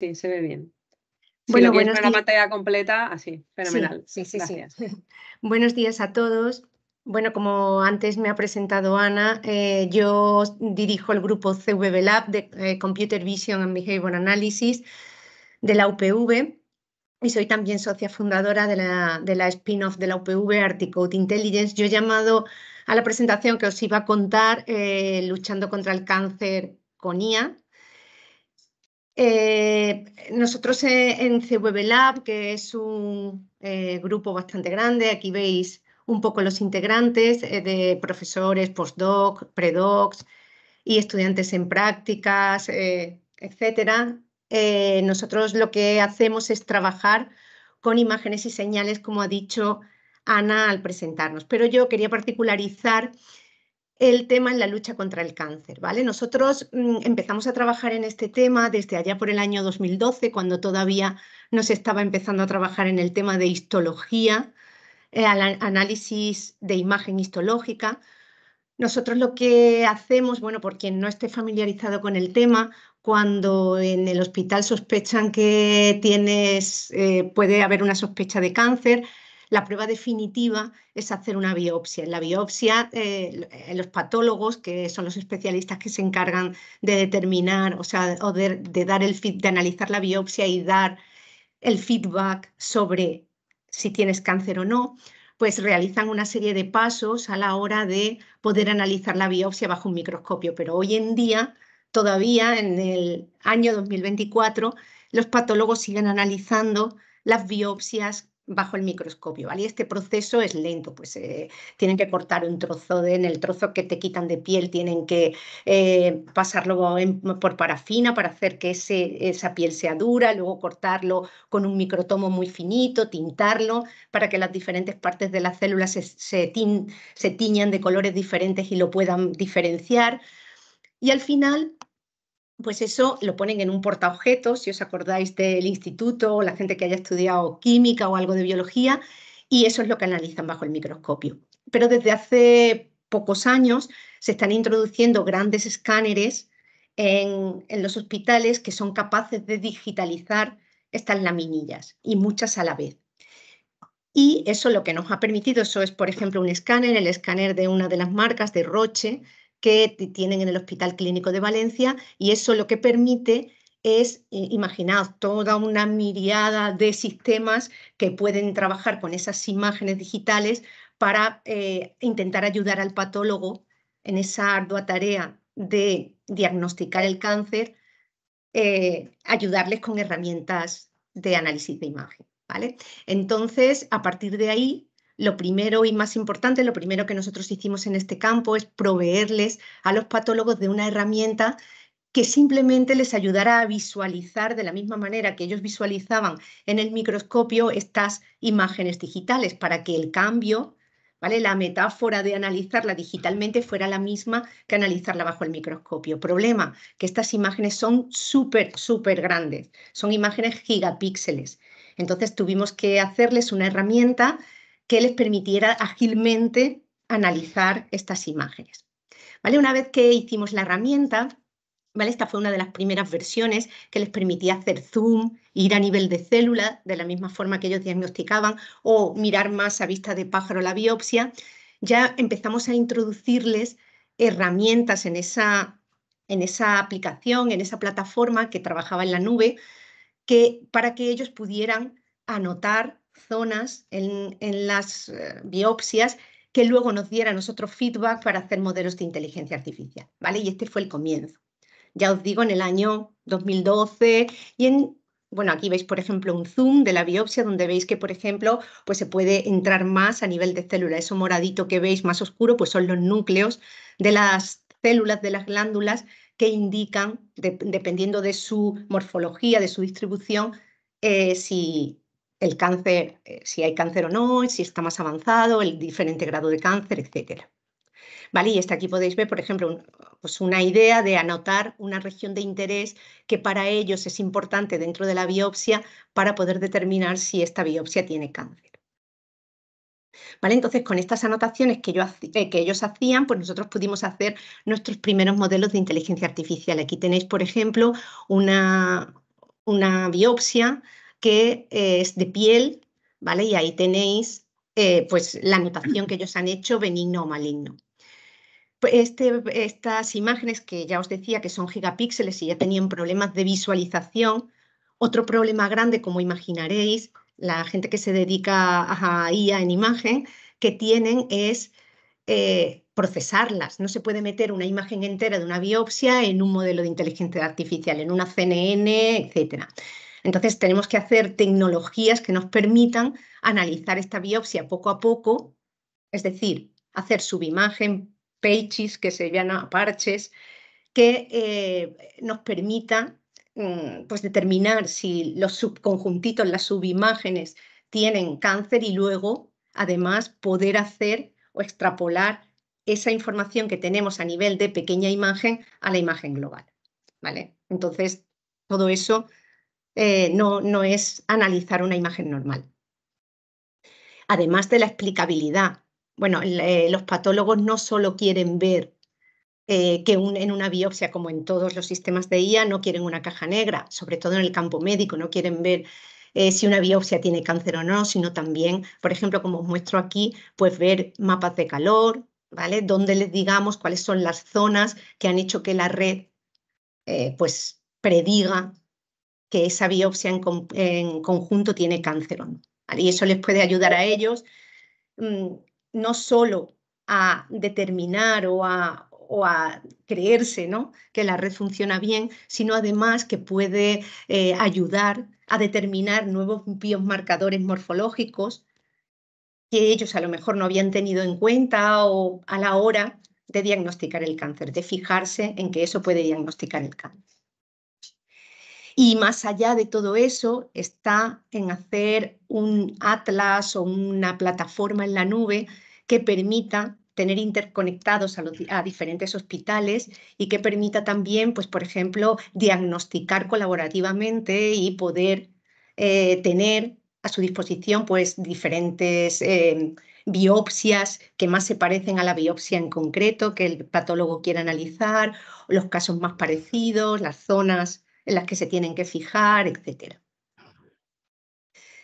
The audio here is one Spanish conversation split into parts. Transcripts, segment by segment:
Sí, se ve bien. Bueno, bueno, lo la pantalla completa, así, fenomenal. Sí, sí, sí, buenos días a todos. Bueno, como antes me ha presentado Ana, eh, yo dirijo el grupo CVB Lab de eh, Computer Vision and Behavior Analysis de la UPV y soy también socia fundadora de la, de la spin-off de la UPV Articode Intelligence. Yo he llamado a la presentación que os iba a contar eh, Luchando contra el cáncer con IA, eh, nosotros eh, en CVB Lab, que es un eh, grupo bastante grande, aquí veis un poco los integrantes de profesores, postdoc, predocs y estudiantes en prácticas, etcétera. nosotros lo que hacemos es trabajar con imágenes y señales, como ha dicho Ana al presentarnos. Pero yo quería particularizar el tema en la lucha contra el cáncer. ¿vale? Nosotros mm, empezamos a trabajar en este tema desde allá por el año 2012, cuando todavía no se estaba empezando a trabajar en el tema de histología, eh, análisis de imagen histológica. Nosotros lo que hacemos, bueno, por quien no esté familiarizado con el tema, cuando en el hospital sospechan que tienes, eh, puede haber una sospecha de cáncer, la prueba definitiva es hacer una biopsia. En la biopsia, eh, los patólogos, que son los especialistas que se encargan de determinar, o sea, de, dar el de analizar la biopsia y dar el feedback sobre si tienes cáncer o no, pues realizan una serie de pasos a la hora de poder analizar la biopsia bajo un microscopio. Pero hoy en día, todavía en el año 2024, los patólogos siguen analizando las biopsias bajo el microscopio, ¿vale? este proceso es lento, pues eh, tienen que cortar un trozo, de, en el trozo que te quitan de piel tienen que eh, pasarlo por parafina para hacer que esa piel sea dura, luego cortarlo con un microtomo muy finito, tintarlo para que las diferentes partes de las células se, se tiñan de colores diferentes y lo puedan diferenciar. Y al final pues eso lo ponen en un portaobjetos, si os acordáis del instituto o la gente que haya estudiado química o algo de biología, y eso es lo que analizan bajo el microscopio. Pero desde hace pocos años se están introduciendo grandes escáneres en, en los hospitales que son capaces de digitalizar estas laminillas y muchas a la vez. Y eso lo que nos ha permitido, eso es, por ejemplo, un escáner, el escáner de una de las marcas de Roche, que tienen en el Hospital Clínico de Valencia y eso lo que permite es, eh, imaginaos, toda una mirada de sistemas que pueden trabajar con esas imágenes digitales para eh, intentar ayudar al patólogo en esa ardua tarea de diagnosticar el cáncer, eh, ayudarles con herramientas de análisis de imagen. ¿vale? Entonces, a partir de ahí, lo primero y más importante, lo primero que nosotros hicimos en este campo es proveerles a los patólogos de una herramienta que simplemente les ayudara a visualizar de la misma manera que ellos visualizaban en el microscopio estas imágenes digitales para que el cambio, ¿vale? la metáfora de analizarla digitalmente fuera la misma que analizarla bajo el microscopio. Problema, que estas imágenes son súper, súper grandes, son imágenes gigapíxeles. Entonces tuvimos que hacerles una herramienta que les permitiera ágilmente analizar estas imágenes. ¿Vale? Una vez que hicimos la herramienta, ¿vale? esta fue una de las primeras versiones que les permitía hacer zoom, ir a nivel de célula, de la misma forma que ellos diagnosticaban, o mirar más a vista de pájaro la biopsia, ya empezamos a introducirles herramientas en esa, en esa aplicación, en esa plataforma que trabajaba en la nube, que, para que ellos pudieran anotar zonas en, las eh, biopsias que luego nos diera a nosotros feedback para hacer modelos de inteligencia artificial, ¿vale? Y este fue el comienzo. Ya os digo, en el año 2012 y en bueno, aquí veis, por ejemplo, un zoom de la biopsia donde veis que, por ejemplo, pues se puede entrar más a nivel de célula. Eso moradito que veis más oscuro, pues son los núcleos de las células, de las glándulas que indican, dependiendo de su morfología, de su distribución, eh, si, el cáncer, eh, si hay cáncer o no, si está más avanzado, el diferente grado de cáncer, etc. ¿Vale? Y hasta este aquí podéis ver, por ejemplo, pues una idea de anotar una región de interés que para ellos es importante dentro de la biopsia para poder determinar si esta biopsia tiene cáncer. ¿Vale? Entonces, con estas anotaciones que, yo, eh, que, ellos hacían, pues nosotros pudimos hacer nuestros primeros modelos de inteligencia artificial. Aquí tenéis, por ejemplo, una, una biopsia que es de piel, ¿vale? Y ahí tenéis eh, pues, la anotación que ellos han hecho, benigno o maligno. Pues, este, estas imágenes que ya os decía que son gigapíxeles y ya tenían problemas de visualización, otro problema grande, como imaginaréis, la gente que se dedica a IA en imagen, que tienen es eh, procesarlas. No se puede meter una imagen entera de una biopsia en un modelo de inteligencia artificial, en una CNN, etcétera. Entonces tenemos que hacer tecnologías que nos permitan analizar esta biopsia poco a poco, es decir, hacer subimagen, pages, que se llaman parches, que eh, nos permita mm, pues, determinar si los subconjuntitos, las subimágenes tienen cáncer y luego, además, poder hacer o extrapolar esa información que tenemos a nivel de pequeña imagen a la imagen global. ¿vale? Entonces, todo eso eh, no, no es analizar una imagen normal. Además de la explicabilidad, bueno, eh, los patólogos no solo quieren ver eh, que en una biopsia, como en todos los sistemas de IA, no quieren una caja negra, sobre todo en el campo médico, no quieren ver si una biopsia tiene cáncer o no, sino también, por ejemplo, como os muestro aquí, pues ver mapas de calor, ¿vale? Donde les digamos cuáles son las zonas que han hecho que la red, pues, prediga que esa biopsia en, conjunto tiene cáncer o no. Y eso les puede ayudar a ellos mm, no solo a determinar o a, creerse ¿no? que la red funciona bien, sino además que puede eh, ayudar a determinar nuevos biomarcadores morfológicos que ellos a lo mejor no habían tenido en cuenta o a la hora de diagnosticar el cáncer, de fijarse en que eso puede diagnosticar el cáncer. Y más allá de todo eso está en hacer un atlas o una plataforma en la nube que permita tener interconectados a, diferentes hospitales y que permita también, pues, por ejemplo, diagnosticar colaborativamente y poder eh, tener a su disposición pues, diferentes em, biopsias que más se parecen a la biopsia en concreto que el patólogo quiera analizar, los casos más parecidos, las zonas en las que se tienen que fijar, etc.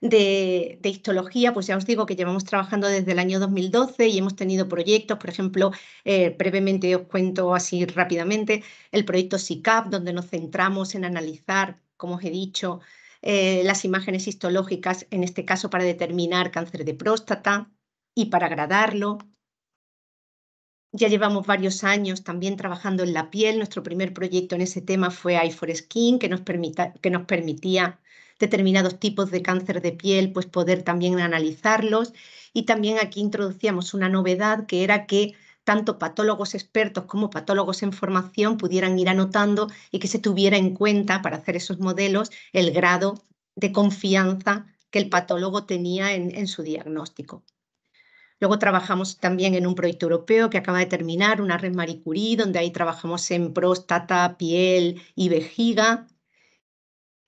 De, histología, pues ya os digo que llevamos trabajando desde el año 2012 y hemos tenido proyectos, por ejemplo, eh, brevemente os cuento así rápidamente, el proyecto SICAP, donde nos centramos en analizar, como os he dicho, eh, las imágenes histológicas, en este caso para determinar cáncer de próstata y para agradarlo. Ya llevamos varios años también trabajando en la piel. Nuestro primer proyecto en ese tema fue Eye for Skin, que nos, que nos permitía determinados tipos de cáncer de piel, pues poder también analizarlos. Y también aquí introducíamos una novedad que era que tanto patólogos expertos como patólogos en formación pudieran ir anotando y que se tuviera en cuenta para hacer esos modelos el grado de confianza que el patólogo tenía en su diagnóstico. Luego trabajamos también en un proyecto europeo que acaba de terminar, una red Marie Curie, donde ahí trabajamos en próstata, piel y vejiga.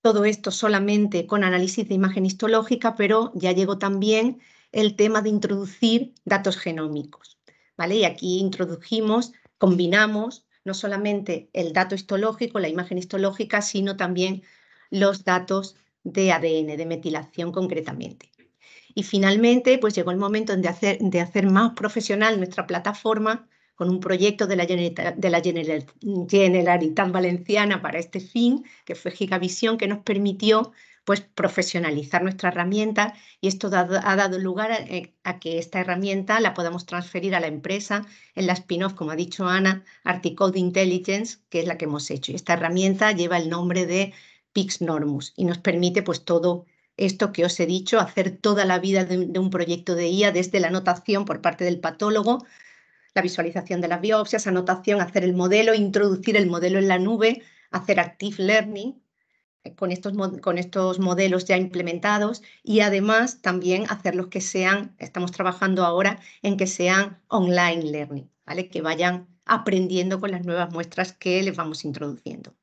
Todo esto solamente con análisis de imagen histológica, pero ya llegó también el tema de introducir datos genómicos. ¿vale? Y aquí introdujimos, combinamos no solamente el dato histológico, la imagen histológica, sino también los datos de ADN, de metilación concretamente. Y finalmente, pues llegó el momento de hacer, de hacer más profesional nuestra plataforma con un proyecto de la, Generalitat, de la Valenciana para este fin, que fue Gigavisión, que nos permitió pues, profesionalizar nuestra herramienta y esto ha dado lugar a, que esta herramienta la podamos transferir a la empresa en la spin-off, como ha dicho Ana, Articode Intelligence, que es la que hemos hecho. Y esta herramienta lleva el nombre de Pix Normus y nos permite pues, todo esto que os he dicho, hacer toda la vida de, un proyecto de IA desde la anotación por parte del patólogo, la visualización de las biopsias, anotación, hacer el modelo, introducir el modelo en la nube, hacer active learning, eh, con estos, con estos modelos ya implementados y además también hacer los que sean, estamos trabajando ahora en que sean online learning, que vayan aprendiendo con las nuevas muestras que les vamos introduciendo.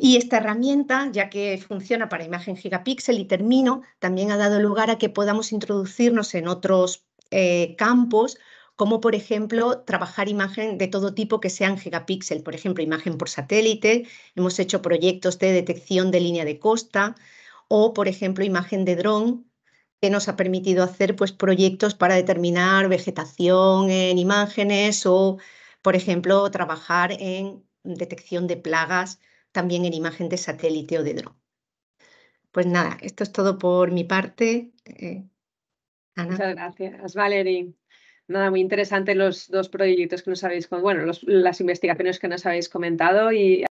Y esta herramienta, ya que funciona para imagen gigapíxel y termino, también ha dado lugar a que podamos introducirnos en otros eh, campos, como por ejemplo trabajar imagen de todo tipo que sean gigapíxel, por ejemplo imagen por satélite, hemos hecho proyectos de detección de línea de costa o por ejemplo imagen de dron que nos ha permitido hacer pues, proyectos para determinar vegetación en imágenes o por ejemplo trabajar en detección de plagas también en imagen de satélite o de dron. Pues nada, esto es todo por mi parte. Eh, Muchas gracias, Valerie. Nada, muy interesante los dos proyectos que nos habéis, bueno, las investigaciones que nos habéis comentado y